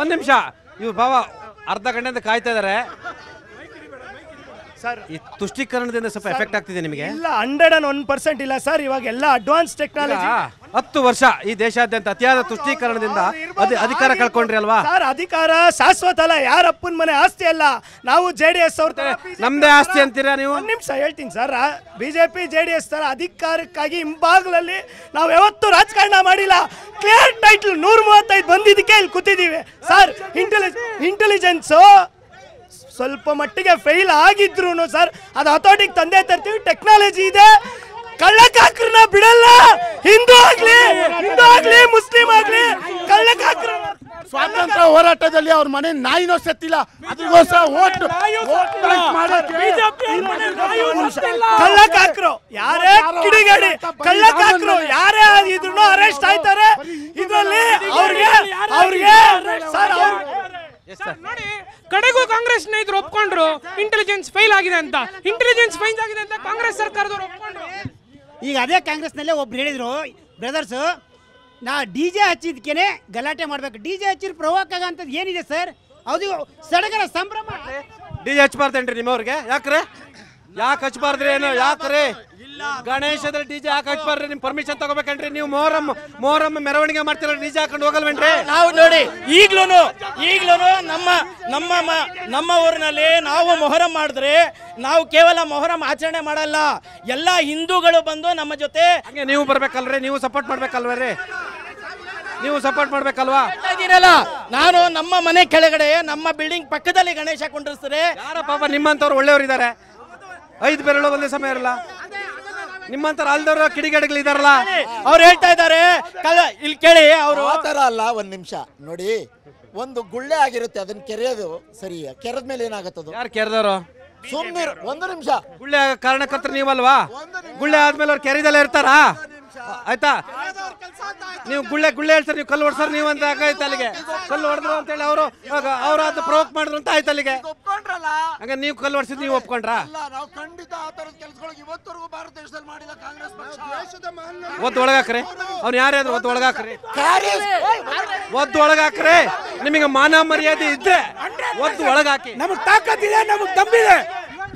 ಒಂದು ನಿಮಿಷ ಇವ್ ಬಾಬ ಅರ್ಧ ಗಂಟೆಯಿಂದ ಕಾಯ್ತಾ ಇದ್ದಾರೆ ಸರ್ ಈ ತುಷ್ಟೀಕರಣದಿಂದ ಸ್ವಲ್ಪ ಎಫೆಕ್ಟ್ ಆಗ್ತಿದೆ ನಿಮಗೆ ಇಲ್ಲ ಹಂಡ್ರೆಡ್ ಅಂಡ್ ಒನ್ ಪರ್ಸೆಂಟ್ ಇಲ್ಲ ಸರ್ ಇವಾಗ ಎಲ್ಲ ಅಡ್ವಾನ್ಸ್ ಟೆಕ್ನಾಲಜಿ ಹತ್ತು ವರ್ಷ ಈ ದೇಶಾದ್ಯಂತ ಅತಿಯಾದ ತುಷ್ಟೀಕರಣದಿಂದ ಅದೇ ಅಧಿಕಾರ ಕಳ್ಕೊಂಡ್ರಿ ಅಲ್ವಾ ಸರ್ ಅಧಿಕಾರ ಶಾಶ್ವತ ಅಲ್ಲ ಯಾರ ಅಪ್ಪನ ಮನೆ ಆಸ್ತಿ ಅಲ್ಲ ನಾವು ಜೆ ಡಿ ಎಸ್ ಅವ್ರ ನಮ್ದೇ ಆಸ್ತಿ ಅಂತೀರಾ ನೀವು ಒಂದು ನಿಮಿಷ ಹೇಳ್ತೀನಿ sir BJP J D S ತರ ಅಧಿಕಾರಕ್ಕಾಗಿ ಹಿಂಬಾಗ್ಲಲ್ಲಿ ನಾವು ಯಾವತ್ತೂ ರಾಜಕಾರಣ ಮಾಡಿಲ್ಲ ಕ್ಲಿಯರ್ ಟೈಟಲ್ ನೂರ ಮೂವತ್ತೈದು ಬಂದಿದ್ದಕ್ಕೆ ಇಲ್ಲಿ ಕೂತಿದ್ದೀವಿ ಸರ್ ಇಂಟೆಲಿಜ್ ಇಂಟೆಲಿಜೆನ್ಸು ಸ್ವಲ್ಪ ಮಟ್ಟಿಗೆ ಫೇಲ್ ಆಗಿದ್ರು ಸರ್ ಅದು ಅಥಾರಿಟಿಗೆ ತಂದೆ ತರ್ತೀವಿ ಟೆಕ್ನಾಲಜಿ ಇದೆ ಕಳ್ಳಕಾಕ್ರನ್ನ ಬಿಡಲ್ಲ ಹಿಂದೂ ಆಗ್ಲಿ ಹಿಂದೂ ಆಗ್ಲಿ ಮುಸ್ಲಿಂ ಆಗ್ಲಿ ಕಳ್ಳಕಾಕ್ರನ್ನ ಸ್ವಾತಂತ್ರ್ಯ ಹೋರಾಟದಲ್ಲಿ ಅವ್ರ ಮನೆ ನಾಯಿನೋ ಸತ್ತಿಲ್ಲ ಅದಕ್ಕೋಸ್ಕರ ಓಟ್ ಕಳ್ಳಕಾಕ್ರು ಯಾರೇ ಕಿಡಿಗೇಡಿ ಕಳ್ಳಕಾಕ್ರು ಯಾರೇ ಇದ್ರು ಅರೆಸ್ಟ್ ಆಯ್ತಾರೆ ಇದರಲ್ಲಿ ಅವ್ರಿಗೆ ಅವ್ರಿಗೆ ಸರ್ ಕಡೆಗೂ ಕಾಂಗ್ರೆಸ್ ಇದ್ರು ಒಪ್ಕೊಂಡ್ರು ಇಂಟೆಲಿಜೆನ್ಸ್ ಫೈಲ್ ಆಗಿದೆ ಅಂತ ಇಂಟೆಲಿಜೆನ್ಸ್ ಫೈಲ್ ಆಗಿದೆ ಅಂತ ಕಾಂಗ್ರೆಸ್ ಸರ್ಕಾರದವರು ಒಪ್ಕೊಂಡ್ರು ಈಗ ಅದೇ ಕಾಂಗ್ರೆಸ್ ಕಾಂಗ್ರೆಸ್ನಲ್ಲೇ ಒಬ್ರು ಹೇಳಿದ್ರು ಬ್ರದರ್ಸ್ ನಾ ಡಿ ಜೆ ಹಚ್ಚಿದ್ಕೇನೆ ಗಲಾಟೆ ಮಾಡ್ಬೇಕು ಡಿ ಜೆ ಹಚ್ಚಿರ ಪ್ರವಾಕ್ ಅಂತದ್ ಏನಿದೆ ಸರ್ ಅದು ಸಡಗರ ಸಂಭ್ರಮ ಡಿ ಜೆ ಹಚ್ಬಾರ್ದೇನ್ರಿ ನಿಮ್ಮವ್ರಿಗೆ ಯಾಕ್ರೆ ಯಾಕೆ ಹಚ್ಬಾರ್ದ್ರಿ ಏನು ಯಾಕ್ರಿ ಗಣೇಶದ ಡಿಜೆ ಹಾಕಿ ನಿಮ್ ಪರ್ಮಿಷನ್ ತಗೋಬೇಕಲ್ರಿ ನೀವು ಮೊಹರಂ ಮೊಹರಂ ಮೆರವಣಿಗೆ ಮಾಡ್ತಿರ ಡಿಜೆ ಹಾಕೊಂಡು ಹೋಗಲ್ವೇನ್ರಿ ನಾವು ನೋಡಿ ಈಗ್ಲೂನು ಈಗ್ಲೂನು ನಮ್ಮ ನಮ್ಮ ನಮ್ಮ ಊರಿನಲ್ಲಿ ನಾವು ಮೊಹರಂ ಮಾಡಿದ್ರೆ ನಾವು ಕೇವಲ ಮೊಹರಂ ಆಚರಣೆ ಮಾಡಲ್ಲ ಎಲ್ಲ ಹಿಂದೂಗಳು ಬಂದು ನಮ್ಮ ಜೊತೆ ನೀವು ಬರ್ಬೇಕಲ್ರಿ ನೀವು ಸಪೋರ್ಟ್ ಮಾಡ್ಬೇಕಲ್ವೇ ನೀವು ಸಪೋರ್ಟ್ ಮಾಡ್ಬೇಕಲ್ವಾ ನಾನು ನಮ್ಮ ಮನೆ ಕೆಳಗಡೆ ನಮ್ಮ ಬಿಲ್ಡಿಂಗ್ ಪಕ್ಕದಲ್ಲಿ ಗಣೇಶ ಕೊಂಡಿರ್ತಾರೆ ಯಾರ ಪಾಪ ನಿಮ್ಮಂತವ್ರು ಒಳ್ಳೆಯವರು ಇದ್ದಾರೆ ಐದು ಬೆರಳು ಒಂದೇ ಸಮಯ ಇರಲ್ಲ ನಿಮ್ಮಂತರ ಅಲ್ದವ್ರ ಇದಾರಲ್ಲ ಅವ್ರು ಹೇಳ್ತಾ ಇದ್ದಾರೆ ಇಲ್ಲಿ ಕೇಳಿ ಅವರು ಆ ಅಲ್ಲ ಒಂದ್ ನಿಮಿಷ ನೋಡಿ ಒಂದು ಗುಳ್ಳೆ ಆಗಿರುತ್ತೆ ಅದನ್ನ ಕೆರೆಯೋದು ಸರಿ ಕೆರೆದ ಮೇಲೆ ಏನಾಗತ್ತದು ಯಾರು ಕೆರೆದವರು ಸುಮ್ಮನೆ ಒಂದು ನಿಮಿಷ ಗುಳ್ಳೆ ಕಾರಣಕರ್ತರು ನೀವಲ್ವಾ ಗುಳ್ಳೆ ಆದ್ಮೇಲೆ ಅವ್ರು ಕೆರೆದಲ್ಲೇ ಇರ್ತಾರಾ ಆಯ್ತಾ ನೀವು ಗುಳ್ಳೆ ಗುಳ್ಳೆ ಹೇಳ್ತಾರೆ ನೀವು ಕಲ್ಲು ಹೊಡ್ಸರ್ ನೀವು ಅಂತ ಆಯ್ತು ಅಲ್ಲಿಗೆ ಕಲ್ಲು ಹೊಡೆದ್ರು ಅಂತೇಳಿ ಅವರು ಅವ್ರ ಅದು ಮಾಡಿದ್ರು ಅಂತ ಆಯ್ತು ಅಲ್ಲಿಗೆ ಹಂಗ ನೀವು ಕಲ್ಲು ಹೊಡ್ಸಿದ್ ನೀವು ಒಪ್ಕೊಂಡ್ರಾ ಒದ್ದು ಒಳಗಾಕ್ರಿ ಅವ್ನು ಯಾರ್ಯಾದ್ರು ಒದ್ದು ಒಳಗಾಕ್ರಿ ಒದ್ದು ಒಳಗಾಕ್ರಿ ನಿಮಗೆ ಮಾನ ಮರ್ಯಾದೆ ಇದ್ರೆ ಒದ್ದು ಒಳಗಾಕಿ ನಮಗ್ ತಾಕತ್ತಿದೆ ನಮಗ್ ತಂಬಿದೆ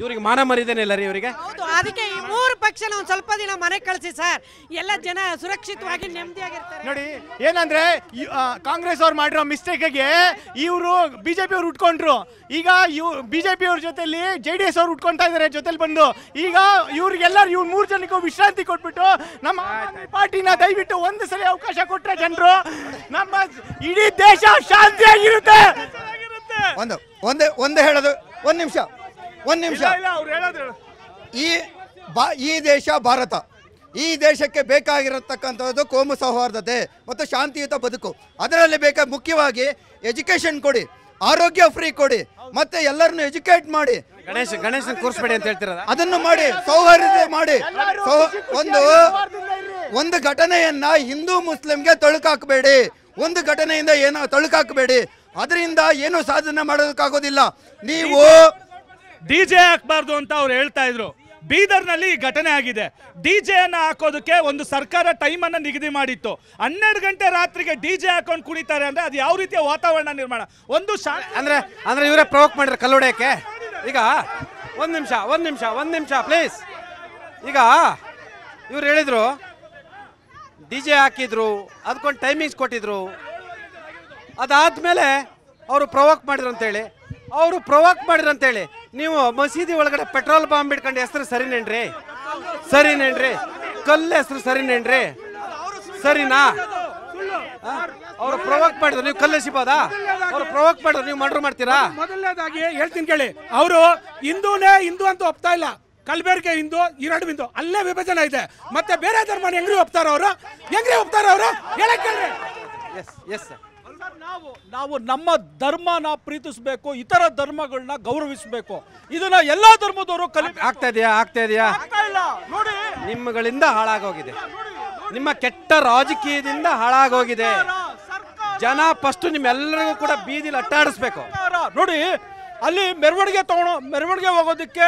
ಇವರಿಗೆ ಮಾನ ಇಲ್ಲ ರೀ ಇವರಿಗೆ ಹೌದು ಅದಕ್ಕೆ ಈ ಮೂರು ಪಕ್ಷ ಒಂದ್ ಸ್ವಲ್ಪ ದಿನ ಮನೆ ಕಳಿಸಿ ಸರ್ ಎಲ್ಲ ಜನ ಸುರಕ್ಷಿತವಾಗಿ ನೆಮ್ಮದಿಯಾಗಿರ್ತಾರೆ ನೋಡಿ ಏನಂದ್ರೆ ಕಾಂಗ್ರೆಸ್ ಅವ್ರು ಮಾಡಿರೋ ಮಿಸ್ಟೇಕ್ಗೆ ಇವರು ಬಿಜೆಪಿ ಅವ್ರು ಉಟ್ಕೊಂಡ್ರು ಈಗ ಇವ್ ಬಿಜೆಪಿ ಅವ್ರ ಜೊತೆಲಿ ಜೆ ಡಿ ಎಸ್ ಅವ್ರು ಉಟ್ಕೊಂತಾ ಇದಾರೆ ಜೊತೆಲಿ ಬಂದು ಈಗ ಇವ್ರಿಗೆಲ್ಲರೂ ಇವ್ರು ಮೂರು ಜನಕ್ಕೂ ವಿಶ್ರಾಂತಿ ಕೊಟ್ಬಿಟ್ಟು ನಮ್ಮ ಪಾರ್ಟಿನ ದಯವಿಟ್ಟು ಒಂದು ಸಲ ಅವಕಾಶ ಕೊಟ್ರೆ ಜನರು ನಮ್ಮ ಇಡೀ ದೇಶ ಶಾಂತಿಯಾಗಿರುತ್ತೆ ಒಂದು ಒಂದೇ ಒಂದೇ ಹೇಳೋದು ಒಂದು ನಿಮಿಷ ಒಂದು ನಿಮಿಷ ಈ ಬಾ ಈ ದೇಶ ಭಾರತ ಈ ದೇಶಕ್ಕೆ ಬೇಕಾಗಿರತಕ್ಕಂಥದ್ದು ಕೋಮು ಸೌಹಾರ್ದತೆ ಮತ್ತು ಶಾಂತಿಯುತ ಬದುಕು ಅದರಲ್ಲಿ ಬೇಕಾದ ಮುಖ್ಯವಾಗಿ ಎಜುಕೇಷನ್ ಕೊಡಿ ಆರೋಗ್ಯ ಫ್ರೀ ಕೊಡಿ ಮತ್ತೆ ಎಲ್ಲರನ್ನು ಎಜುಕೇಟ್ ಮಾಡಿ ಗಣೇಶ ಗಣೇಶನ ಕೂರಿಸ್ಬೇಡಿ ಅಂತ ಹೇಳ್ತೀರ ಅದನ್ನು ಮಾಡಿ ಸೌಹಾರ್ದತೆ ಮಾಡಿ ಒಂದು ಒಂದು ಘಟನೆಯನ್ನ ಹಿಂದೂ ಮುಸ್ಲಿಂಗೆ ತಳುಕಾಕಬೇಡಿ ಒಂದು ಘಟನೆಯಿಂದ ಏನೋ ತಳುಕಾಕಬೇಡಿ ಅದರಿಂದ ಏನು ಸಾಧನೆ ಮಾಡೋದಕ್ಕಾಗೋದಿಲ್ಲ ನೀವು ಡಿ ಜೆ ಹಾಕ್ಬಾರ್ದು ಅಂತ ಅವ್ರು ಹೇಳ್ತಾ ಇದ್ರು ಬೀದರ್ನಲ್ಲಿ ಈ ಘಟನೆ ಆಗಿದೆ ಡಿ ಅನ್ನ ಹಾಕೋದಕ್ಕೆ ಒಂದು ಸರ್ಕಾರ ಅನ್ನ ನಿಗದಿ ಮಾಡಿತ್ತು ಹನ್ನೆರಡು ಗಂಟೆ ರಾತ್ರಿಗೆ ಡಿ ಜೆ ಹಾಕೊಂಡು ಕುಡಿತಾರೆ ಅಂದ್ರೆ ಅದು ಯಾವ ರೀತಿಯ ವಾತಾವರಣ ನಿರ್ಮಾಣ ಒಂದು ಅಂದ್ರೆ ಅಂದ್ರೆ ಇವರೇ ಪ್ರವೋಕ್ ಮಾಡಿದ್ರೆ ಕಲ್ಲೊಡೆಯಕ್ಕೆ ಈಗ ಒಂದು ನಿಮಿಷ ಒಂದು ನಿಮಿಷ ಒಂದು ನಿಮಿಷ ಪ್ಲೀಸ್ ಈಗ ಇವ್ರು ಹೇಳಿದ್ರು ಡಿ ಜೆ ಹಾಕಿದ್ರು ಅದ್ಕೊಂಡು ಟೈಮಿಂಗ್ಸ್ ಕೊಟ್ಟಿದ್ರು ಅದಾದ್ಮೇಲೆ ಅವರು ಪ್ರವೋಕ್ ಮಾಡಿದ್ರು ಅಂತೇಳಿ ಅವರು ಪ್ರವೋಕ್ ಮಾಡಿದ್ರು ಅಂತೇಳಿ ನೀವು ಮಸೀದಿ ಒಳಗಡೆ ಪೆಟ್ರೋಲ್ ಬಾಂಬ್ ಇಟ್ಕೊಂಡು ಹೆಸರು ಸರಿನೇನ್ರಿ ಸರಿನೇನ್ರಿ ಕಲ್ಲು ಹೆಸರು ಸರಿನೇನ್ರಿ ಸರಿನಾ ಅವ್ರು ಪ್ರವೋಕ್ ಮಾಡಿದ್ರು ನೀವು ಕಲ್ಲು ಸಿಬೋದಾ ಅವ್ರು ಪ್ರವೋಕ್ ಮಾಡಿದ್ರು ನೀವು ಮರ್ಡರ್ ಮಾಡ್ತೀರಾ ಮೊದಲನೇದಾಗಿ ಹೇಳ್ತೀನಿ ಕೇಳಿ ಅವರು ಹಿಂದೂನೇ ಹಿಂದೂ ಅಂತ ಒಪ್ತಾ ಇಲ್ಲ ಕಲಬೆರಕೆ ಹಿಂದೂ ಎರಡು ಹಿಂದೂ ಅಲ್ಲೇ ವಿಭಜನೆ ಇದೆ ಮತ್ತೆ ಬೇರೆ ಧರ್ಮನ ಹೆಂಗ್ರಿ ಒಪ್ತಾರ ಅವರು ಹೆಂಗ್ರಿ ಒಪ್ತಾರ ಅವರು ಹೇಳಕ್ಕೆ ಎಸ್ ಎಸ್ ಸರ್ ನಾವು ನಾವು ನಮ್ಮ ಧರ್ಮನ ಪ್ರೀತಿಸಬೇಕು ಇತರ ಧರ್ಮಗಳನ್ನ ಗೌರವಿಸಬೇಕು ಇದನ್ನ ಎಲ್ಲಾ ಧರ್ಮದವರು ಕಲಿ ಆಗ್ತಾ ಇದೆಯಾ ಆಗ್ತಾ ಇದೆಯಾ ನೋಡಿ ನಿಮ್ಮಗಳಿಂದ ಹಾಳಾಗೋಗಿದೆ ನಿಮ್ಮ ಕೆಟ್ಟ ರಾಜಕೀಯದಿಂದ ಹಾಳಾಗೋಗಿದೆ ಜನ ಫಸ್ಟ್ ನಿಮ್ಮೆಲ್ಲರಿಗೂ ಕೂಡ ಬೀದಿಲಿ ಅಟ್ಟಾಡಿಸ್ಬೇಕು ನೋಡಿ ಅಲ್ಲಿ ಮೆರವಣಿಗೆ ತಗೊಂಡು ಮೆರವಣಿಗೆ ಹೋಗೋದಕ್ಕೆ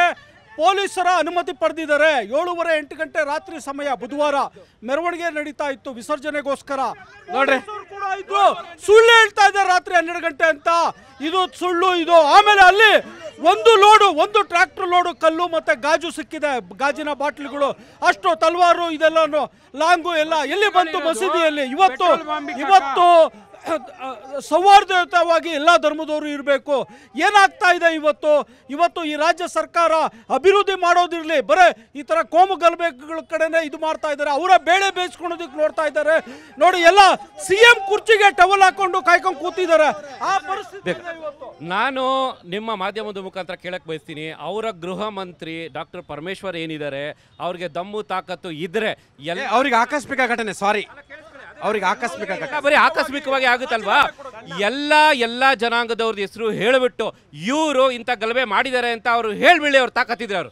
ಪೊಲೀಸರ ಅನುಮತಿ ಪಡೆದಿದ್ದಾರೆ ಏಳುವರೆ ಎಂಟು ಗಂಟೆ ರಾತ್ರಿ ಸಮಯ ಬುಧವಾರ ಮೆರವಣಿಗೆ ನಡೀತಾ ಇತ್ತು ವಿಸರ್ಜನೆಗೋಸ್ಕರ ನೋಡ್ರಿ ಸುಳ್ಳು ಹೇಳ್ತಾ ಇದ್ದಾರೆ ರಾತ್ರಿ ಹನ್ನೆರಡು ಗಂಟೆ ಅಂತ ಇದು ಸುಳ್ಳು ಇದು ಆಮೇಲೆ ಅಲ್ಲಿ ಒಂದು ಲೋಡು ಒಂದು ಟ್ರ್ಯಾಕ್ಟರ್ ಲೋಡು ಕಲ್ಲು ಮತ್ತೆ ಗಾಜು ಸಿಕ್ಕಿದೆ ಗಾಜಿನ ಬಾಟ್ಲಿಗಳು ಅಷ್ಟು ತಲ್ವಾರು ಇದೆಲ್ಲ ಲಾಂಗು ಎಲ್ಲ ಎಲ್ಲಿ ಬಂತು ಮಸೀದಿಯಲ್ಲಿ ಇವತ್ತು ಇವತ್ತು ಸೌಹಾರ್ದಯುತವಾಗಿ ಎಲ್ಲ ಧರ್ಮದವರು ಇರಬೇಕು ಏನಾಗ್ತಾ ಇದೆ ಇವತ್ತು ಇವತ್ತು ಈ ರಾಜ್ಯ ಸರ್ಕಾರ ಅಭಿವೃದ್ಧಿ ಮಾಡೋದಿರಲಿ ಬರೇ ಈ ಥರ ಕೋಮು ಗಲಭೆಗಳ ಕಡೆನೇ ಇದು ಮಾಡ್ತಾ ಇದ್ದಾರೆ ಅವರ ಬೇಳೆ ಬೇಯಿಸ್ಕೊಳೋದಕ್ಕೆ ನೋಡ್ತಾ ಇದ್ದಾರೆ ನೋಡಿ ಎಲ್ಲ ಸಿ ಎಂ ಕುರ್ಚಿಗೆ ಟವಲ್ ಹಾಕೊಂಡು ಕಾಯ್ಕೊಂಡು ಕೂತಿದ್ದಾರೆ ಆ ಪರಿಸ್ಥಿತಿ ನಾನು ನಿಮ್ಮ ಮಾಧ್ಯಮದ ಮುಖಾಂತರ ಕೇಳಕ್ಕೆ ಬಯಸ್ತೀನಿ ಅವರ ಗೃಹ ಮಂತ್ರಿ ಡಾಕ್ಟರ್ ಪರಮೇಶ್ವರ್ ಏನಿದ್ದಾರೆ ಅವ್ರಿಗೆ ದಮ್ಮು ತಾಕತ್ತು ಇದ್ರೆ ಅವರಿಗೆ ಆಕಸ್ಮಿಕ ಘಟನೆ ಸಾರಿ ಅವ್ರಿಗೆ ಆಕಸ್ಮಿಕ ಬರೀ ಆಕಸ್ಮಿಕವಾಗಿ ಆಗುತ್ತಲ್ವಾ ಎಲ್ಲ ಎಲ್ಲ ಜನಾಂಗದವ್ರ ಹೆಸರು ಹೇಳಿಬಿಟ್ಟು ಇವರು ಇಂಥ ಗಲಭೆ ಮಾಡಿದ್ದಾರೆ ಅಂತ ಅವರು ಹೇಳ್ಬಿಳಿ ಅವ್ರು ತಾಕತ್ತಿದ್ರೆ ಅವರು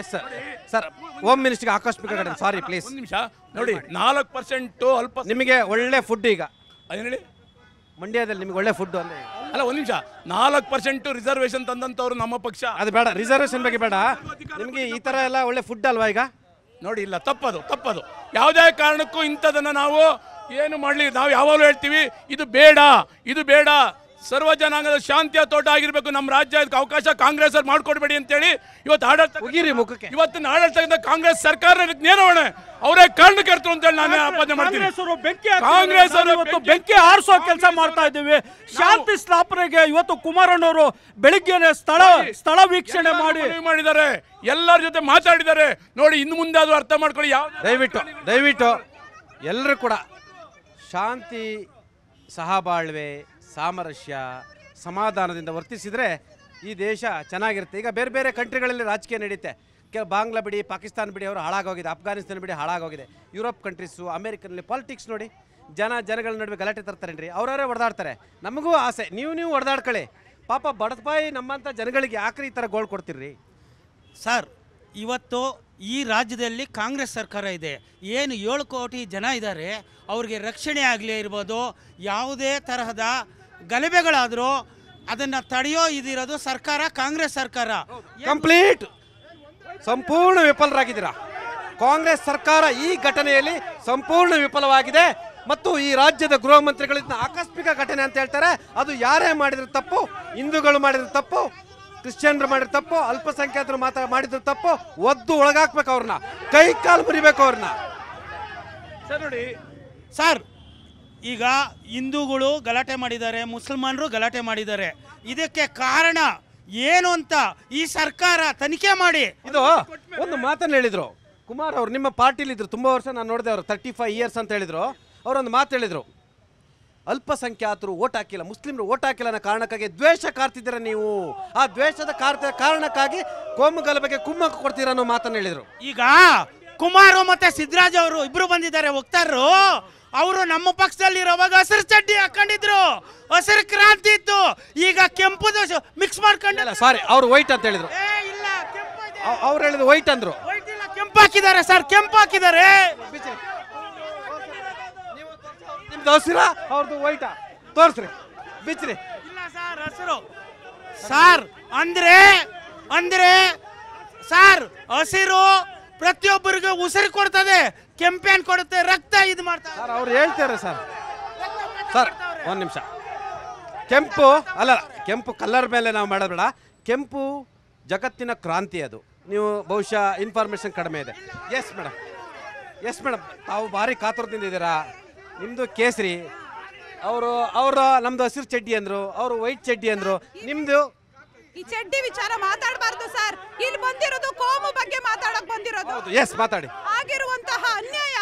ಎಸ್ ಸರ್ ಸರ್ ಹೋಮ್ ಮಿನಿಸ್ಟರ್ಗೆ ಆಕಸ್ಮಿಕ ಸಾರಿ ಪ್ಲೀಸ್ ನಿಮಿಷ ನೋಡಿ ನಾಲ್ಕು ಪರ್ಸೆಂಟ್ ಅಲ್ಪ ನಿಮಗೆ ಒಳ್ಳೆ ಫುಡ್ ಈಗ ಅದೇನು ಹೇಳಿ ಮಂಡ್ಯದಲ್ಲಿ ನಿಮ್ಗೆ ಒಳ್ಳೆ ಫುಡ್ ಅಂದ್ರೆ ಅಲ್ಲ ಒಂದು ನಿಮಿಷ ನಾಲ್ಕು ಪರ್ಸೆಂಟ್ ರಿಸರ್ವೇಶನ್ ತಂದಂತವ್ರು ನಮ್ಮ ಪಕ್ಷ ಅದು ಬೇಡ ರಿಸರ್ವೇಶನ್ ಬಗ್ಗೆ ಬೇಡ ನಿಮಗೆ ಈ ತರ ಎಲ್ಲ ಒಳ್ಳೆ ಫುಡ್ ಅಲ್ವಾ ಈಗ ನೋಡಿ ಇಲ್ಲ ತಪ್ಪದು ತಪ್ಪದು ಯಾವುದೇ ಕಾರಣಕ್ಕೂ ಇಂಥದನ್ನು ನಾವು ಏನು ಮಾಡಲಿ ನಾವು ಯಾವಾಗಲೂ ಹೇಳ್ತೀವಿ ಇದು ಬೇಡ ಇದು ಬೇಡ ಸರ್ವ ಜನಾಂಗದ ಶಾಂತಿಯ ತೋಟ ಆಗಿರ್ಬೇಕು ನಮ್ಮ ರಾಜ್ಯ ಅವಕಾಶ ಕಾಂಗ್ರೆಸ್ ಮಾಡ್ಕೊಡ್ಬೇಡಿ ಅಂತ ಅಂತೇಳಿ ಇವತ್ತು ಆಡಳಿತ ಮುಖಕ್ಕೆ ಇವತ್ತಿನ ಆಡಳಿತ ಕಾಂಗ್ರೆಸ್ ಸರ್ಕಾರ ನೇರವಣೆ ಅವರೇ ಕಾರಣಕರ್ತರು ಅಂತ ಹೇಳಿ ನಾನು ಆಪಾದನೆ ಮಾಡ್ತೀನಿ ಬೆಂಕಿ ಕಾಂಗ್ರೆಸ್ ಅವರು ಇವತ್ತು ಬೆಂಕಿ ಆರಿಸೋ ಕೆಲಸ ಮಾಡ್ತಾ ಇದ್ದೀವಿ ಶಾಂತಿ ಸ್ಥಾಪನೆಗೆ ಇವತ್ತು ಕುಮಾರಣ್ಣವರು ಬೆಳಿಗ್ಗೆನೆ ಸ್ಥಳ ಸ್ಥಳ ವೀಕ್ಷಣೆ ಮಾಡಿ ಮಾಡಿದ್ದಾರೆ ಎಲ್ಲರ ಜೊತೆ ಮಾತಾಡಿದ್ದಾರೆ ನೋಡಿ ಇನ್ನು ಮುಂದೆ ಅದು ಅರ್ಥ ಮಾಡ್ಕೊಳ್ಳಿ ಯಾವ ದಯವಿಟ್ಟು ದಯವಿಟ್ಟು ಎಲ್ಲರೂ ಕೂಡ ಶಾಂತಿ ಸಹಬಾಳ್ವೆ ಸಾಮರಸ್ಯ ಸಮಾಧಾನದಿಂದ ವರ್ತಿಸಿದರೆ ಈ ದೇಶ ಚೆನ್ನಾಗಿರುತ್ತೆ ಈಗ ಬೇರೆ ಬೇರೆ ಕಂಟ್ರಿಗಳಲ್ಲಿ ರಾಜಕೀಯ ನಡೆಯುತ್ತೆ ಕೆಲ ಬಾಂಗ್ಲಾ ಬಿಡಿ ಪಾಕಿಸ್ತಾನ ಬಿಡಿ ಅವರು ಹಾಳಾಗೋಗಿದೆ ಅಫ್ಘಾನಿಸ್ತಾನ ಬಿಡಿ ಹಾಳಾಗೋಗಿದೆ ಯುರೋಪ್ ಕಂಟ್ರೀಸು ಅಮೇರಿಕನಲ್ಲಿ ಪಾಲಿಟಿಕ್ಸ್ ನೋಡಿ ಜನ ಜನಗಳ ನಡುವೆ ಗಲಾಟೆ ರೀ ಅವರವರೇ ಹೊಡೆದಾಡ್ತಾರೆ ನಮಗೂ ಆಸೆ ನೀವು ನೀವು ಹೊಡೆದಾಡ್ಕೊಳ್ಳಿ ಪಾಪ ಬಡಪಾಯಿ ನಮ್ಮಂಥ ಜನಗಳಿಗೆ ಯಾಕ್ರಿ ಈ ಥರ ಗೋಳು ಕೊಡ್ತೀರಿ ಸರ್ ಇವತ್ತು ಈ ರಾಜ್ಯದಲ್ಲಿ ಕಾಂಗ್ರೆಸ್ ಸರ್ಕಾರ ಇದೆ ಏನು ಏಳು ಕೋಟಿ ಜನ ಇದ್ದಾರೆ ಅವ್ರಿಗೆ ರಕ್ಷಣೆ ಆಗಲಿ ಇರ್ಬೋದು ಯಾವುದೇ ತರಹದ ಗಲಭೆಗಳಾದರೂ ಅದನ್ನು ತಡೆಯೋ ಇದಿರೋದು ಸರ್ಕಾರ ಕಾಂಗ್ರೆಸ್ ಸರ್ಕಾರ ಕಂಪ್ಲೀಟ್ ಸಂಪೂರ್ಣ ವಿಫಲರಾಗಿದ್ದೀರಾ ಕಾಂಗ್ರೆಸ್ ಸರ್ಕಾರ ಈ ಘಟನೆಯಲ್ಲಿ ಸಂಪೂರ್ಣ ವಿಫಲವಾಗಿದೆ ಮತ್ತು ಈ ರಾಜ್ಯದ ಗೃಹ ಮಂತ್ರಿಗಳಿಂದ ಆಕಸ್ಮಿಕ ಘಟನೆ ಅಂತ ಹೇಳ್ತಾರೆ ಅದು ಯಾರೇ ಮಾಡಿದ್ರು ತಪ್ಪು ಹಿಂದೂಗಳು ಮಾಡಿದ್ರು ತಪ್ಪು ಕ್ರಿಶ್ಚಿಯನ್ರು ಮಾಡಿದ್ರು ತಪ್ಪು ಅಲ್ಪಸಂಖ್ಯಾತರು ಮಾತ್ರ ಮಾಡಿದ್ರು ತಪ್ಪು ಒದ್ದು ಒಳಗಾಕ್ಬೇಕು ಅವ್ರನ್ನ ಕೈ ಕಾಲು ಮುರಿಬೇಕು ಅವ್ರನ್ನ ಸರ್ ನೋಡಿ ಸರ್ ಈಗ ಹಿಂದೂಗಳು ಗಲಾಟೆ ಮಾಡಿದ್ದಾರೆ ಮುಸಲ್ಮಾನರು ಗಲಾಟೆ ಮಾಡಿದ್ದಾರೆ ಇದಕ್ಕೆ ಕಾರಣ ಏನು ಅಂತ ಈ ಸರ್ಕಾರ ತನಿಖೆ ಮಾಡಿ ಇದು ಒಂದು ಮಾತನ್ನು ಹೇಳಿದ್ರು ಕುಮಾರ್ ಅವರು ನಿಮ್ಮ ಪಾರ್ಟಿಲಿ ಇದ್ರು ತುಂಬ ವರ್ಷ ನಾನು ನೋಡಿದೆ ಅವರು ತರ್ಟಿ ಫೈವ್ ಇಯರ್ಸ್ ಅಂತ ಹೇಳಿದ್ರು ಅವರೊಂದು ಮಾತು ಹೇಳಿದ್ರು ಅಲ್ಪಸಂಖ್ಯಾತರು ಓಟ್ ಹಾಕಿಲ್ಲ ಮುಸ್ಲಿಮರು ಓಟ್ ಹಾಕಿಲ್ಲ ಅನ್ನೋ ಕಾರಣಕ್ಕಾಗಿ ದ್ವೇಷ ಕಾರ್ತಿದ್ದೀರ ನೀವು ಆ ದ್ವೇಷದ ಕಾರ್ತ ಕಾರಣಕ್ಕಾಗಿ ಗಲಭೆಗೆ ಕುಮ್ಮಕ್ಕು ಕೊಡ್ತೀರ ಅನ್ನೋ ಮಾತನ್ನು ಹೇಳಿದರು ಈಗ ಕುಮಾರು ಮತ್ತೆ ಸಿದ್ದರಾಜ್ ಅವರು ಇಬ್ಬರು ಬಂದಿದ್ದಾರೆ ವಕ್ತಾರರು ಅವರು ನಮ್ಮ ಪಕ್ಷದಲ್ಲಿ ಇರೋವಾಗ ಹಸಿರು ಚಡ್ಡಿ ಹಾಕೊಂಡಿದ್ರು ಹಸಿರು ಕ್ರಾಂತಿ ಇತ್ತು ಈಗ ಕೆಂಪು ಮಿಕ್ಸ್ ಮಾಡ್ಕೊಂಡಲ್ಲ ಸಾರಿ ಅವ್ರು ವೈಟ್ ಅಂತ ಹೇಳಿದ್ರು ಇಲ್ಲ ಅವ್ರು ಹೇಳಿದ್ರು ವೈಟ್ ಅಂದ್ರು ಕೆಂಪು ಹಾಕಿದ್ದಾರೆ ಸರ್ ಕೆಂಪು ಹಾಕಿದ್ದಾರೆ ನಿಮ್ದು ಹಸಿರ ಅವ್ರದ್ದು ವೈಟಾ ತೋರಿಸ್ರಿ ಬಿಚ್ಚ್ರಿ ಇಲ್ಲ ಸರ್ ಹಸಿರು ಸರ್ ಅಂದ್ರೆ ಅಂದ್ರೆ ಸರ್ ಹಸಿರು ಪ್ರತಿಯೊಬ್ಬರಿಗೂ ಉಸಿರು ಕೊಡ್ತದೆ ಕೆಂಪೇನ್ ಕೊಡುತ್ತೆ ರಕ್ತ ಇದು ಮಾಡ್ತಾರೆ ಸರ್ ಅವ್ರು ಹೇಳ್ತಾರೆ ಸರ್ ಸರ್ ಒಂದು ನಿಮಿಷ ಕೆಂಪು ಅಲ್ಲ ಕೆಂಪು ಕಲರ್ ಮೇಲೆ ನಾವು ಮಾಡೋದ್ಬೇಡ ಕೆಂಪು ಜಗತ್ತಿನ ಕ್ರಾಂತಿ ಅದು ನೀವು ಬಹುಶಃ ಇನ್ಫಾರ್ಮೇಷನ್ ಕಡಿಮೆ ಇದೆ ಎಸ್ ಮೇಡಮ್ ಎಸ್ ಮೇಡಮ್ ತಾವು ಭಾರಿ ಕಾತುರದಿಂದ ಇದ್ದೀರಾ ನಿಮ್ಮದು ಕೇಸರಿ ಅವರು ಅವರು ನಮ್ಮದು ಹಸಿರು ಚಡ್ಡಿ ಅಂದರು ಅವರು ವೈಟ್ ಚಡ್ಡಿ ಅಂದರು ನಿಮ್ಮದು ಈ ಚಡ್ಡಿ ವಿಚಾರ ಮಾತಾಡಬಾರ್ದು ಸರ್ ಇಲ್ಲಿ ಬಂದಿರೋದು ಕೋಮು ಬಗ್ಗೆ ಮಾತಾಡಕ್ ಬಂದಿರೋದು ಎಸ್ ಮಾತಾಡಿ ಆಗಿರುವಂತಹ ಅನ್ಯಾಯ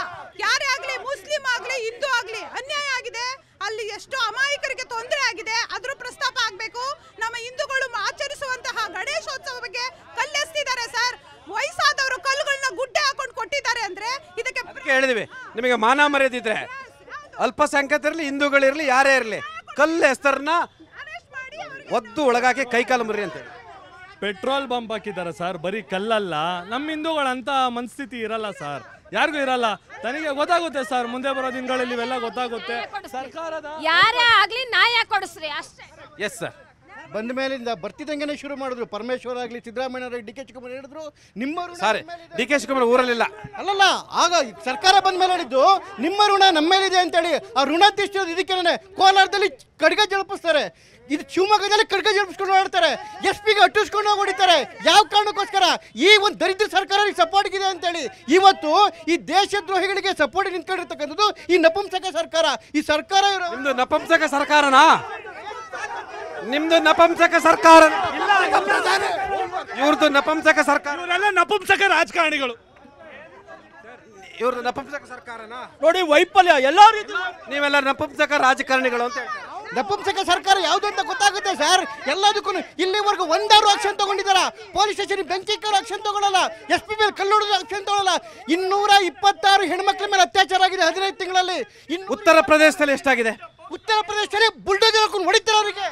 ಯಾರೇ ಆಗ್ಲಿ ಮುಸ್ಲಿಂ ಆಗ್ಲಿ ಹಿಂದೂ ಆಗ್ಲಿ ಅನ್ಯಾಯ ಆಗಿದೆ ಅಲ್ಲಿ ಎಷ್ಟು ಅಮಾಯಕರಿಗೆ ತೊಂದರೆ ಆಗಿದೆ ಅದ್ರ ಪ್ರಸ್ತಾಪ ಆಗ್ಬೇಕು ನಮ್ಮ ಹಿಂದೂಗಳು ಆಚರಿಸುವಂತಹ ಗಣೇಶೋತ್ಸವ ಬಗ್ಗೆ ಕಲ್ಲೆಸ್ತಿದ್ದಾರೆ ಸರ್ ವಯಸ್ಸಾದವರು ಕಲ್ಲುಗಳನ್ನ ಗುಡ್ಡೆ ಹಾಕೊಂಡು ಕೊಟ್ಟಿದ್ದಾರೆ ಅಂದ್ರೆ ಇದಕ್ಕೆ ಹೇಳಿದ್ವಿ ನಿಮಗೆ ಮಾನ ಮರ್ಯಾದಿದ್ರೆ ಅಲ್ಪಸಂಖ್ಯಾತರಲ್ಲಿ ಹಿಂದೂಗಳಿರಲಿ ಯಾರೇ ಇರಲಿ ಕಲ್ಲು ಹೆಸರನ್ನ ಒದ್ದು ಒಳಗಾಕಿ ಕೈ ಕಾಲು ಮುರಿ ಅಂತ ಹೇಳಿ ಪೆಟ್ರೋಲ್ ಬಂಪ್ ಹಾಕಿದ್ದಾರೆ ಸರ್ ಬರೀ ಕಲ್ಲಲ್ಲ ನಮ್ಮ ಹಿಂದೂಗಳಂತ ಮನಸ್ಥಿತಿ ಇರಲ್ಲ ಸರ್ ಯಾರಿಗೂ ಇರಲ್ಲ ತನಗೆ ಗೊತ್ತಾಗುತ್ತೆ ಸರ್ ಮುಂದೆ ಬರೋ ದಿನಗಳಲ್ಲಿ ಇವೆಲ್ಲ ಗೊತ್ತಾಗುತ್ತೆ ಸರ್ಕಾರದ ಯಾರೇ ಆಗ್ಲಿ ನ್ಯಾಯ ಕೊಡಿಸ್ರಿ ಅಷ್ಟೇ ಎಸ್ ಸರ್ ಬಂದ ಮೇಲಿಂದ ಬರ್ತಿದಂಗೆ ಶುರು ಮಾಡಿದ್ರು ಪರಮೇಶ್ವರ್ ಆಗಲಿ ಸಿದ್ದರಾಮಯ್ಯ ಡಿ ಕೆ ಶಿವಕುಮಾರ್ ಹೇಳಿದ್ರು ನಿಮ್ಮ ಸಾರಿ ಡಿ ಕೆ ಶಿವಕುಮಾರ್ ಊರಲ್ಲಿಲ್ಲ ಅಲ್ಲಲ್ಲ ಆಗ ಸರ್ಕಾರ ಬಂದ ಮೇಲೆ ಹೇಳಿದ್ದು ನಿಮ್ಮ ಋಣ ನಮ್ಮ ಮೇಲಿದೆ ಅಂತೇಳಿ ಆ ಋಣ ತೀರ್ಸೋದು ಇದಕ್ಕೇನೆ ಕೋಲಾರದಲ್ಲಿ ಕಡ್ಗ ಜಲಪಿಸ್ತಾರೆ ಇದು ಶಿವಮೊಗ್ಗದಲ್ಲಿ ಕಡ್ಗ ಜಲಪಿಸ್ಕೊಂಡು ಓಡಾಡ್ತಾರೆ ಎಸ್ ಪಿಗೆ ಅಟ್ಟಿಸ್ಕೊಂಡು ಹೋಗಿ ಹೊಡಿತಾರೆ ಯಾವ ಕಾರಣಕ್ಕೋಸ್ಕರ ಈ ಒಂದು ದರಿದ್ರ ಸರ್ಕಾರ ಸಪೋರ್ಟ್ ಇದೆ ಅಂತೇಳಿ ಇವತ್ತು ಈ ದೇಶದ್ರೋಹಿಗಳಿಗೆ ಸಪೋರ್ಟ್ ನಿಂತ್ಕೊಂಡಿರ್ತಕ್ಕಂಥದ್ದು ಈ ನಪುಂಸಕ ಸರ್ಕಾರ ಈ ಸರ್ಕಾರ ಇರೋ ನಪುಂಸಕ ನಪಂಸಕ ಸರ್ಕಾರನಾ ನಿಮ್ದು ನಪಂಸಕ ಸರ್ಕಾರ ಇವ್ರದ್ದು ನಪಂಸಕ ಸರ್ಕಾರ ನಪುಂಸಕ ರಾಜಕಾರಣಿಗಳು ಇವ್ರದ್ದು ನಪಂಸಕ ಸರ್ಕಾರನಾ ನೋಡಿ ವೈಫಲ್ಯ ಎಲ್ಲ ರೀತಿ ನೀವೆಲ್ಲ ನಪುಂಸಕ ರಾಜಕಾರಣಿಗಳು ಅಂತ ನಪುಂಸಕ ಸರ್ಕಾರ ಯಾವ್ದು ಅಂತ ಗೊತ್ತಾಗುತ್ತೆ ಸರ್ ಎಲ್ಲದಕ್ಕೂ ಇಲ್ಲಿವರೆಗೂ ಒಂದಾರು ಆಕ್ಷನ್ ತಗೊಂಡಿದ್ದಾರೆ ಪೊಲೀಸ್ ಸ್ಟೇಷನ್ ಬೆಂಕಿ ಆಕ್ಷನ್ ತಗೊಳ್ಳಲ್ಲ ಎಸ್ ಪಿ ಮೇಲೆ ಕಲ್ಲುಡಿದ ಆಕ್ಷನ್ ತಗೊಳ್ಳಲ್ಲ ಇನ್ನೂರ ಇಪ್ಪತ್ತಾರು ಹೆಣ್ಮಕ್ಳ ಮೇಲೆ ಅತ್ಯಾಚಾರ ಆಗಿದೆ ಹದಿನೈದು ತಿಂಗಳಲ್ಲಿ ಉತ್ತರ ಪ್ರದೇಶದಲ್ಲಿ ಎಷ್ಟಾಗಿದೆ ಉತ್ತರ ಪ್ರದೇಶದಲ್ಲಿ ಬುಲ್ಡೋಜರ್ ಹೊಡಿತಾರೆ ಅವರಿಗೆ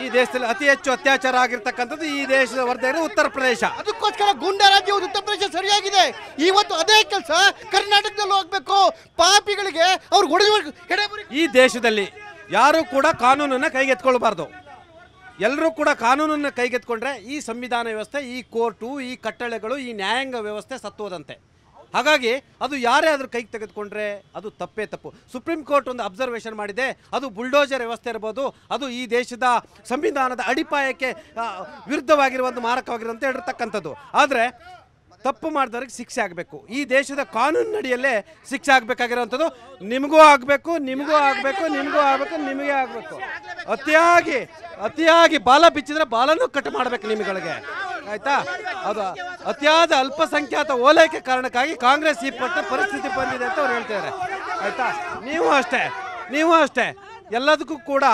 ಈ ದೇಶದಲ್ಲಿ ಅತಿ ಹೆಚ್ಚು ಅತ್ಯಾಚಾರ ಆಗಿರ್ತಕ್ಕಂಥದ್ದು ಈ ದೇಶದ ಹೊರತಾಗಿ ಉತ್ತರ ಪ್ರದೇಶ ಅದಕ್ಕೋಸ್ಕರ ಗುಂಡ ರಾಜ್ಯ ಉತ್ತರ ಪ್ರದೇಶ ಸರಿಯಾಗಿದೆ ಇವತ್ತು ಅದೇ ಕೆಲಸ ಕರ್ನಾಟಕದಲ್ಲಿ ಹೋಗ್ಬೇಕು ಪಾಪಿಗಳಿಗೆ ಅವ್ರು ಈ ದೇಶದಲ್ಲಿ ಯಾರು ಕೂಡ ಕಾನೂನನ್ನ ಕೈಗೆತ್ಕೊಳ್ಬಾರ್ದು ಎಲ್ಲರೂ ಕೂಡ ಕಾನೂನನ್ನ ಕೈಗೆತ್ಕೊಂಡ್ರೆ ಈ ಸಂವಿಧಾನ ವ್ಯವಸ್ಥೆ ಈ ಕೋರ್ಟು ಈ ಕಟ್ಟಳೆಗಳು ಈ ನ್ಯಾಯಾಂಗ ವ್ಯವಸ್ಥೆ ಸತ್ತೋದಂತೆ ಹಾಗಾಗಿ ಅದು ಯಾರೇ ಆದರೂ ಕೈಗೆ ತೆಗೆದುಕೊಂಡ್ರೆ ಅದು ತಪ್ಪೇ ತಪ್ಪು ಸುಪ್ರೀಂ ಕೋರ್ಟ್ ಒಂದು ಅಬ್ಸರ್ವೇಷನ್ ಮಾಡಿದೆ ಅದು ಬುಲ್ಡೋಜರ್ ವ್ಯವಸ್ಥೆ ಇರ್ಬೋದು ಅದು ಈ ದೇಶದ ಸಂವಿಧಾನದ ಅಡಿಪಾಯಕ್ಕೆ ವಿರುದ್ಧವಾಗಿರುವಂಥ ಮಾರಕವಾಗಿರುವಂಥ ಹೇಳಿರ್ತಕ್ಕಂಥದ್ದು ಆದರೆ ತಪ್ಪು ಮಾಡಿದವ್ರಿಗೆ ಶಿಕ್ಷೆ ಆಗಬೇಕು ಈ ದೇಶದ ಕಾನೂನಿನಡಿಯಲ್ಲೇ ಶಿಕ್ಷೆ ಆಗಬೇಕಾಗಿರುವಂಥದ್ದು ನಿಮಗೂ ಆಗಬೇಕು ನಿಮಗೂ ಆಗಬೇಕು ನಿಮಗೂ ಆಗಬೇಕು ನಿಮಗೆ ಆಗಬೇಕು ಅತಿಯಾಗಿ ಅತಿಯಾಗಿ ಬಾಲ ಬಿಚ್ಚಿದ್ರೆ ಬಾಲನೂ ಕಟ್ ಮಾಡಬೇಕು ನಿಮಗಳಿಗೆ ಆಯ್ತಾ ಅದು ಅತಿಯಾದ ಅಲ್ಪಸಂಖ್ಯಾತ ಓಲೈಕೆ ಕಾರಣಕ್ಕಾಗಿ ಕಾಂಗ್ರೆಸ್ ಈ ಪಟ್ಟ ಪರಿಸ್ಥಿತಿ ಬಂದಿದೆ ಅಂತ ಅವ್ರು ಹೇಳ್ತಾರೆ ಆಯ್ತಾ ನೀವು ಅಷ್ಟೇ ನೀವು ಅಷ್ಟೇ ಎಲ್ಲದಕ್ಕೂ ಕೂಡ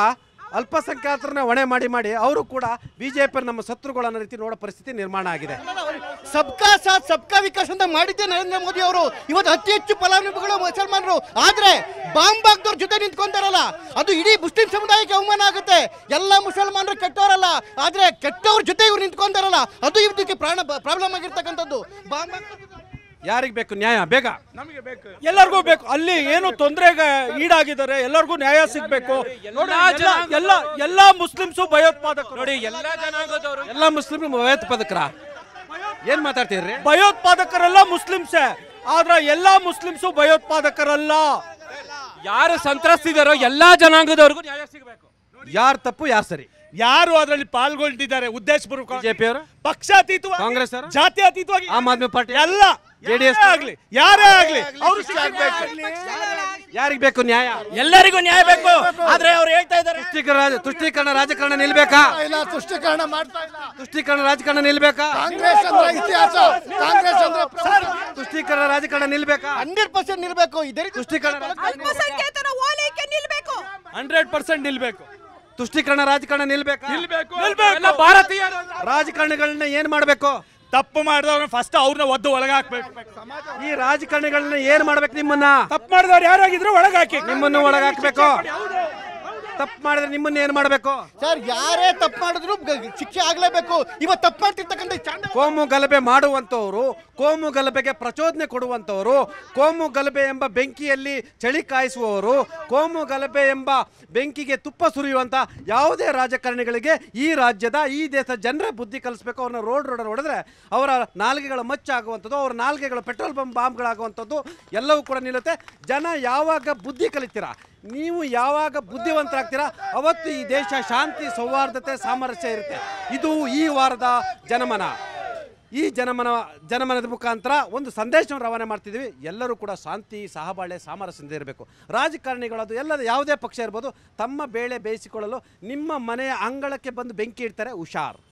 ಅಲ್ಪಸಂಖ್ಯಾತರನ್ನ ಹೊಣೆ ಮಾಡಿ ಮಾಡಿ ಅವರು ಕೂಡ ಬಿಜೆಪಿ ನಮ್ಮ ಶತ್ರುಗಳು ರೀತಿ ನೋಡೋ ಪರಿಸ್ಥಿತಿ ನಿರ್ಮಾಣ ಆಗಿದೆ ಸಬ್ಕಾ ಸಾಥ್ ಸಬ್ಕಾ ವಿಕಾಸ್ ಅಂತ ಮಾಡಿದ್ದೆ ನರೇಂದ್ರ ಮೋದಿ ಅವರು ಇವತ್ತು ಅತಿ ಹೆಚ್ಚು ಫಲಾನುಭವಿಗಳು ಮುಸಲ್ಮಾನರು ಆದ್ರೆ ಬಾಂಬ್ ಹಾಕ್ದವ್ರ ಜೊತೆ ನಿಂತ್ಕೊಂತಾರಲ್ಲ ಅದು ಇಡೀ ಮುಸ್ಲಿಂ ಸಮುದಾಯಕ್ಕೆ ಅವಮಾನ ಆಗುತ್ತೆ ಎಲ್ಲ ಮುಸಲ್ಮಾನರು ಕೆಟ್ಟವರಲ್ಲ ಆದ್ರೆ ಕೆಟ್ಟವ್ರ ಜೊತೆ ಇವ್ರು ನಿಂತ್ಕೊಂತಾರಲ್ಲ ಅದು ಇವತ್ತಿಗೆ ಪ್ರಾಣ ಪ್ರಾಬ್ಲಮ್ ಆಗಿರ್ತಕ್ಕಂಥದ್ದು ಬಾಂಬ್ ಯಾರಿಗೆ ಬೇಕು ನ್ಯಾಯ ಬೇಗ ನಮಗೆ ಬೇಕು ಎಲ್ಲರಿಗೂ ಬೇಕು ಅಲ್ಲಿ ಏನು ತೊಂದರೆಗೆ ಈಡಾಗಿದ್ದಾರೆ ಎಲ್ಲರಿಗೂ ನ್ಯಾಯ ಸಿಗಬೇಕು ಎಲ್ಲ ಎಲ್ಲ ಮುಸ್ಲಿಮ್ಸು ಭಯೋತ್ಪಾದಕರು ನೋಡಿ ಎಲ್ಲ ಮುಸ್ಲಿಮ್ ಭಯೋತ್ಪಾದಕರ ಏನ್ ಮಾತಾಡ್ತೀರಿ ಭಯೋತ್ಪಾದಕರೆಲ್ಲ ಮುಸ್ಲಿಮ್ಸೇ ಆದ್ರೆ ಎಲ್ಲಾ ಮುಸ್ಲಿಮ್ಸು ಭಯೋತ್ಪಾದಕರಲ್ಲ ಯಾರು ಸಂತ್ರಸ್ತಿದಾರೋ ಎಲ್ಲಾ ಜನಾಂಗದವ್ರಿಗೂ ನ್ಯಾಯ ಸಿಗಬೇಕು ಯಾರು ತಪ್ಪು ಯಾರು ಸರಿ ಯಾರು ಅದರಲ್ಲಿ ಪಾಲ್ಗೊಂಡಿದ್ದಾರೆ ಉದ್ದೇಶಪೂರ್ವಕ ಅವರು ಪಕ್ಷಾತೀತವಾಗಿ ಕಾಂಗ್ರೆಸ್ ಜಾತಿ ಅತೀತವಾಗಿ ಆಮ್ ಆದ್ಮಿ ಪಾರ್ಟಿ ಎಲ್ಲ ಜೆಡಿಎಸ್ ಆಗ್ಲಿ ಯಾರೇ ಆಗ್ಲಿ ಅವರು ಯಾರಿಗೆ ಬೇಕು ನ್ಯಾಯ ಎಲ್ಲರಿಗೂ ನ್ಯಾಯ ಬೇಕು ಆದ್ರೆ ಅವ್ರು ಹೇಳ್ತಾ ಇದ್ದಾರೆ ತುಷ್ಟೀಕರಣ ರಾಜಕಾರಣ ನಿಲ್ಬೇಕಾ ಇಲ್ಲ ತುಷ್ಟೀಕರಣ ಮಾಡ್ತಾ ಇಲ್ಲ ತುಷ್ಟೀಕರಣ ರಾಜಕಾರಣ ನಿಲ್ಬೇಕಾ ಕಾಂಗ್ರೆಸ್ ಅಂದ್ರೆ ಇತಿಹಾಸ ಕಾಂಗ್ರೆಸ್ ಅಂದ್ರೆ ತುಷ್ಟೀಕರಣ ರಾಜಕಾರಣ ನಿಲ್ಬೇಕಾ ಹಂಡ್ರೆಡ್ ಪರ್ಸೆಂಟ್ ನಿಲ್ಬೇಕು ಇದೇ ತುಷ್ಟೀಕರಣ ಅಲ್ಪಸಂಖ್ಯಾತರ ಓಲೈಕೆ ನಿಲ್ಬೇಕು ಹಂಡ್ರೆಡ್ ಪರ್ಸೆಂಟ್ ನಿಲ್ಬೇಕು ತುಷ್ಟೀಕರಣ ರಾಜಕಾರಣ ನಿಲ್ಬೇಕಾ ನಿಲ್ಬೇಕು ಭಾರತೀಯ ರಾಜಕಾರಣಿಗಳನ್ನ ಏನ್ ಮಾಡ್ಬೇಕು ತಪ್ಪು ಮಾಡಿದವ್ರನ್ನ ಫಸ್ಟ್ ಅವ್ರನ್ನ ಒದ್ದು ಒಳಗಾಕ್ಬೇಕು ಈ ರಾಜಕಾರಣಿಗಳನ್ನ ಏನ್ ಮಾಡ್ಬೇಕು ನಿಮ್ಮನ್ನ ತಪ್ಪು ಮಾಡಿದವ್ರು ಯಾರಾಗಿದ್ರು ಒಳಗಾಕಿ ನಿಮ್ಮನ್ನು ಒಳಗಾಕ್ಬೇಕು ತಪ್ಪು ಮಾಡಿದ್ರೆ ನಿಮ್ಮನ್ನ ಏನ್ ಮಾಡಬೇಕು ಸರ್ ಯಾರೇ ತಪ್ಪು ಮಾಡಿದ್ರು ಶಿಕ್ಷೆ ಆಗ್ಲೇಬೇಕು ಇವತ್ತು ತಪ್ಪು ಮಾಡ್ತಿರ್ತಕ್ಕಂಥ ಕೋಮು ಗಲಭೆ ಮಾಡುವಂತವರು ಕೋಮು ಗಲಭೆಗೆ ಪ್ರಚೋದನೆ ಕೊಡುವಂತವರು ಕೋಮು ಗಲಭೆ ಎಂಬ ಬೆಂಕಿಯಲ್ಲಿ ಚಳಿ ಕಾಯಿಸುವವರು ಕೋಮು ಗಲಭೆ ಎಂಬ ಬೆಂಕಿಗೆ ತುಪ್ಪ ಸುರಿಯುವಂತ ಯಾವುದೇ ರಾಜಕಾರಣಿಗಳಿಗೆ ಈ ರಾಜ್ಯದ ಈ ದೇಶದ ಜನರ ಬುದ್ಧಿ ಕಲಿಸ್ಬೇಕು ಅವ್ರನ್ನ ರೋಡ್ ರೋಡ್ ಹೊಡೆದ್ರೆ ಅವರ ನಾಲ್ಗೆಗಳ ಮಚ್ಚಾಗುವಂಥದ್ದು ಅವರ ನಾಲ್ಗೆಗಳ ಪೆಟ್ರೋಲ್ ಪಂಪ್ ಬಾಂಬ್ಗಳಾಗುವಂಥದ್ದು ಎಲ್ಲವೂ ಕೂಡ ನಿಲ್ಲುತ್ತೆ ಜನ ಯಾವಾಗ ಬುದ್ಧಿ ಕಲಿತೀರಾ ನೀವು ಯಾವಾಗ ಬುದ್ಧಿವಂತರಾಗ್ತೀರಾ ಅವತ್ತು ಈ ದೇಶ ಶಾಂತಿ ಸೌಹಾರ್ದತೆ ಸಾಮರಸ್ಯ ಇರುತ್ತೆ ಇದು ಈ ವಾರದ ಜನಮನ ಈ ಜನಮನ ಜನಮನದ ಮುಖಾಂತರ ಒಂದು ಸಂದೇಶವನ್ನು ರವಾನೆ ಮಾಡ್ತಿದ್ದೀವಿ ಎಲ್ಲರೂ ಕೂಡ ಶಾಂತಿ ಸಹಬಾಳೆ ಸಾಮರಸ್ಯದಿಂದ ಇರಬೇಕು ರಾಜಕಾರಣಿಗಳದು ಎಲ್ಲದ ಯಾವುದೇ ಪಕ್ಷ ಇರ್ಬೋದು ತಮ್ಮ ಬೇಳೆ ಬೇಯಿಸಿಕೊಳ್ಳಲು ನಿಮ್ಮ ಮನೆಯ ಅಂಗಳಕ್ಕೆ ಬಂದು ಬೆಂಕಿ ಇಡ್ತಾರೆ ಹುಷಾರ್